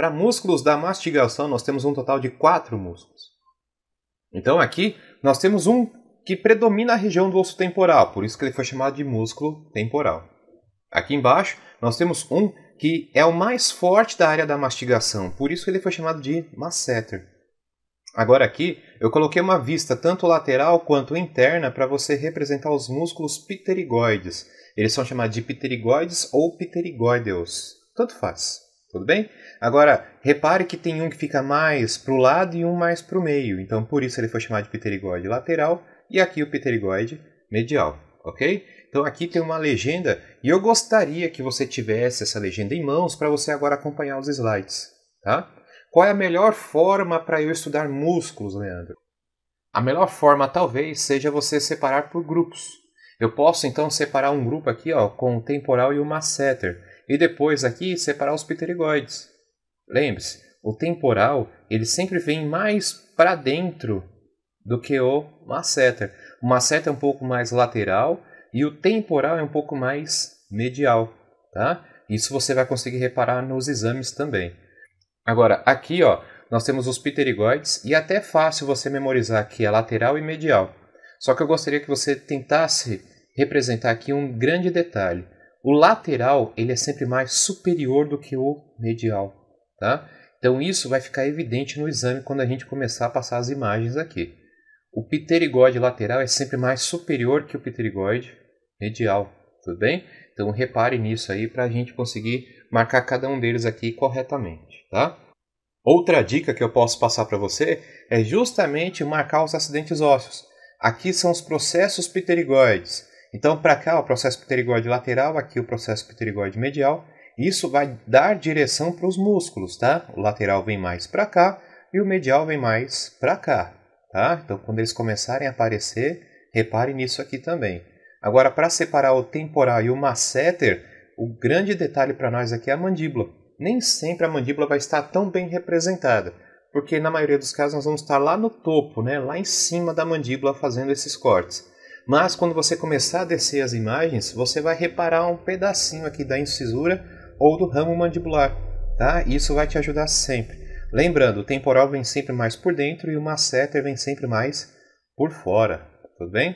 Para músculos da mastigação, nós temos um total de quatro músculos. Então aqui nós temos um que predomina a região do osso temporal, por isso que ele foi chamado de músculo temporal. Aqui embaixo nós temos um que é o mais forte da área da mastigação, por isso que ele foi chamado de masseter. Agora aqui eu coloquei uma vista tanto lateral quanto interna para você representar os músculos pterigoides. Eles são chamados de pterigoides ou pterigoideus, tanto faz, tudo bem? Agora, repare que tem um que fica mais para o lado e um mais para o meio. Então, por isso ele foi chamado de pterigoide lateral e aqui o pterigoide medial, ok? Então, aqui tem uma legenda e eu gostaria que você tivesse essa legenda em mãos para você agora acompanhar os slides, tá? Qual é a melhor forma para eu estudar músculos, Leandro? A melhor forma talvez seja você separar por grupos. Eu posso então separar um grupo aqui ó, com o temporal e o masseter, e depois aqui separar os pterigoides. Lembre-se, o temporal ele sempre vem mais para dentro do que o masseter. O masseter é um pouco mais lateral e o temporal é um pouco mais medial, tá? Isso você vai conseguir reparar nos exames também. Agora, aqui ó, nós temos os pterigoides e até é fácil você memorizar que é lateral e medial. Só que eu gostaria que você tentasse representar aqui um grande detalhe. O lateral ele é sempre mais superior do que o medial. Tá? Então isso vai ficar evidente no exame quando a gente começar a passar as imagens aqui. O pterigóide lateral é sempre mais superior que o pterigóide medial, tudo bem? Então repare nisso aí para a gente conseguir marcar cada um deles aqui corretamente, tá? Outra dica que eu posso passar para você é justamente marcar os acidentes ósseos. Aqui são os processos pterigoides. Então para cá o processo pterigoide lateral, aqui o processo pterigoide medial isso vai dar direção para os músculos, tá? O lateral vem mais para cá e o medial vem mais para cá, tá? Então, quando eles começarem a aparecer, repare nisso aqui também. Agora, para separar o temporal e o masseter, o grande detalhe para nós aqui é a mandíbula. Nem sempre a mandíbula vai estar tão bem representada, porque na maioria dos casos nós vamos estar lá no topo, né? lá em cima da mandíbula fazendo esses cortes. Mas quando você começar a descer as imagens, você vai reparar um pedacinho aqui da incisura ou do ramo mandibular, tá? Isso vai te ajudar sempre. Lembrando, o temporal vem sempre mais por dentro e o masseter vem sempre mais por fora, tudo bem?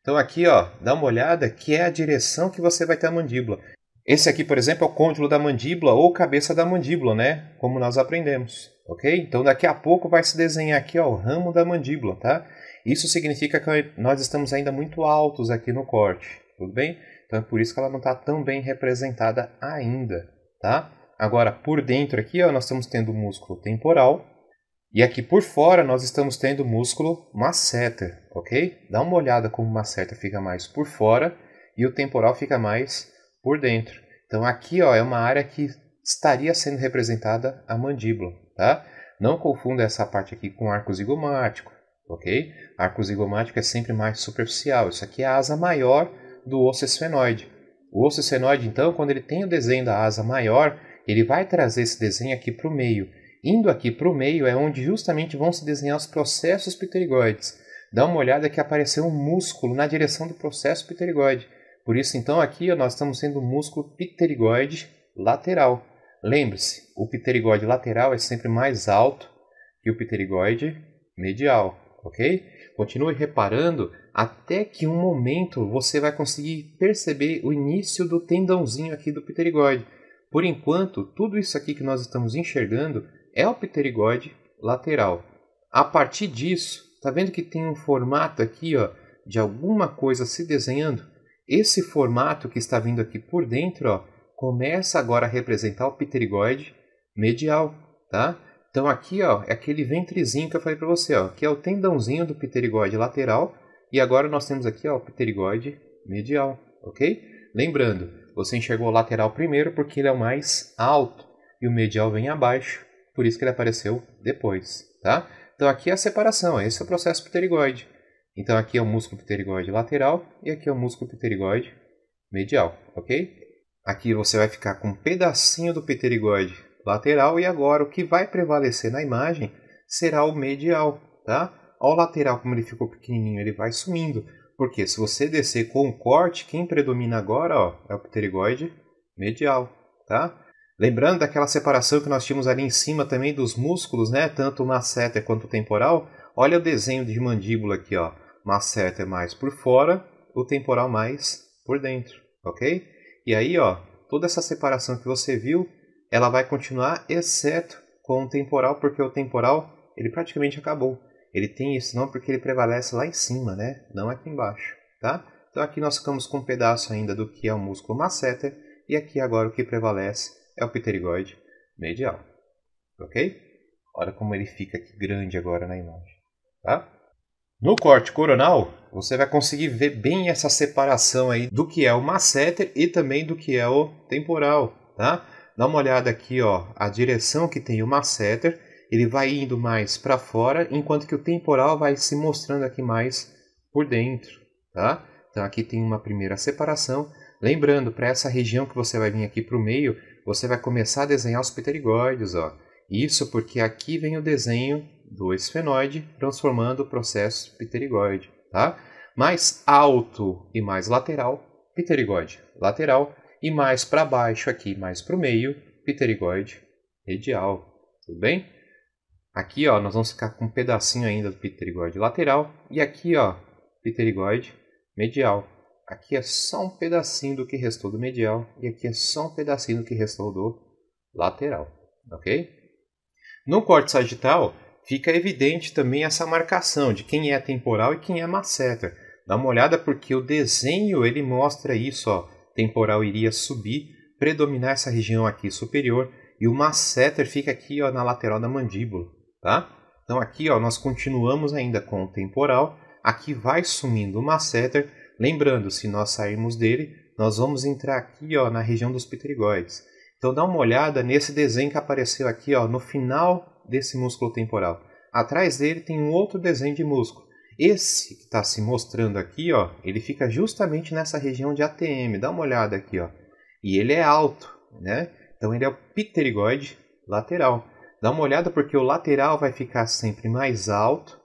Então aqui, ó, dá uma olhada que é a direção que você vai ter a mandíbula. Esse aqui, por exemplo, é o côndilo da mandíbula ou cabeça da mandíbula, né? Como nós aprendemos, ok? Então daqui a pouco vai se desenhar aqui, ó, o ramo da mandíbula, tá? Isso significa que nós estamos ainda muito altos aqui no corte, tudo bem? Então é por isso que ela não está tão bem representada ainda, tá? Agora, por dentro aqui, ó, nós estamos tendo músculo temporal. E aqui por fora, nós estamos tendo músculo masseter, ok? Dá uma olhada como o masseter fica mais por fora e o temporal fica mais por dentro. Então aqui ó, é uma área que estaria sendo representada a mandíbula, tá? Não confunda essa parte aqui com arco zigomático, ok? Arco zigomático é sempre mais superficial. Isso aqui é a asa maior do osso esfenoide. O osso esfenoide, então, quando ele tem o desenho da asa maior, ele vai trazer esse desenho aqui para o meio. Indo aqui para o meio é onde justamente vão se desenhar os processos pterigoides. Dá uma olhada que apareceu um músculo na direção do processo pterigoide. Por isso, então, aqui nós estamos tendo o um músculo pterigoide lateral. Lembre-se, o pterigoide lateral é sempre mais alto que o pterigoide medial, ok? continue reparando até que um momento você vai conseguir perceber o início do tendãozinho aqui do pterigoide. Por enquanto, tudo isso aqui que nós estamos enxergando é o pterigoide lateral. A partir disso, tá vendo que tem um formato aqui, ó, de alguma coisa se desenhando? Esse formato que está vindo aqui por dentro, ó, começa agora a representar o pterigoide medial, tá? Então aqui ó, é aquele ventrezinho que eu falei para você, ó, que é o tendãozinho do pterigóide lateral e agora nós temos aqui ó, o pterigóide medial, ok? Lembrando, você enxergou o lateral primeiro porque ele é o mais alto e o medial vem abaixo, por isso que ele apareceu depois, tá? Então aqui é a separação, esse é o processo pterigóide. Então aqui é o músculo pterigóide lateral e aqui é o músculo pterigóide medial, ok? Aqui você vai ficar com um pedacinho do pterigóide lateral, e agora o que vai prevalecer na imagem será o medial, tá? Ao lateral, como ele ficou pequenininho, ele vai sumindo, porque se você descer com o corte, quem predomina agora ó, é o pterigoide medial, tá? Lembrando daquela separação que nós tínhamos ali em cima também dos músculos, né? Tanto masseter quanto temporal. Olha o desenho de mandíbula aqui, ó. Masseter mais por fora, o temporal mais por dentro, ok? E aí, ó, toda essa separação que você viu ela vai continuar, exceto com o temporal, porque o temporal ele praticamente acabou. Ele tem esse nome porque ele prevalece lá em cima, né? Não aqui embaixo, tá? Então aqui nós ficamos com um pedaço ainda do que é o músculo masseter e aqui agora o que prevalece é o pterigoide medial, ok? Olha como ele fica aqui grande agora na imagem, tá? No corte coronal, você vai conseguir ver bem essa separação aí do que é o masseter e também do que é o temporal, tá? Dá uma olhada aqui, ó, a direção que tem o masseter, ele vai indo mais para fora, enquanto que o temporal vai se mostrando aqui mais por dentro, tá? Então aqui tem uma primeira separação. Lembrando, para essa região que você vai vir aqui para o meio, você vai começar a desenhar os pterigóides, ó. Isso porque aqui vem o desenho do esfenoide, transformando o processo pterigóide, tá? Mais alto e mais lateral, pterigóide lateral, e mais para baixo aqui, mais para o meio, pterigoide medial Tudo bem? Aqui ó, nós vamos ficar com um pedacinho ainda do pterigoide lateral e aqui ó, pterigoide medial. Aqui é só um pedacinho do que restou do medial e aqui é só um pedacinho do que restou do lateral, ok? No corte sagital fica evidente também essa marcação de quem é temporal e quem é masseter. Dá uma olhada porque o desenho ele mostra isso, ó, temporal iria subir, predominar essa região aqui superior e o masseter fica aqui ó, na lateral da mandíbula, tá? Então aqui ó, nós continuamos ainda com o temporal, aqui vai sumindo o masseter, lembrando, se nós sairmos dele, nós vamos entrar aqui ó, na região dos pterigoides. Então dá uma olhada nesse desenho que apareceu aqui ó, no final desse músculo temporal. Atrás dele tem um outro desenho de músculo. Esse que está se mostrando aqui, ó, ele fica justamente nessa região de ATM. Dá uma olhada aqui, ó. E ele é alto, né? Então ele é o pterigoide lateral. Dá uma olhada porque o lateral vai ficar sempre mais alto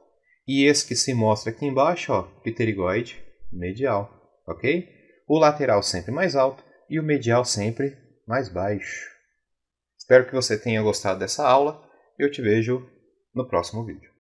e esse que se mostra aqui embaixo, ó, pterigoide medial, ok? O lateral sempre mais alto e o medial sempre mais baixo. Espero que você tenha gostado dessa aula. Eu te vejo no próximo vídeo.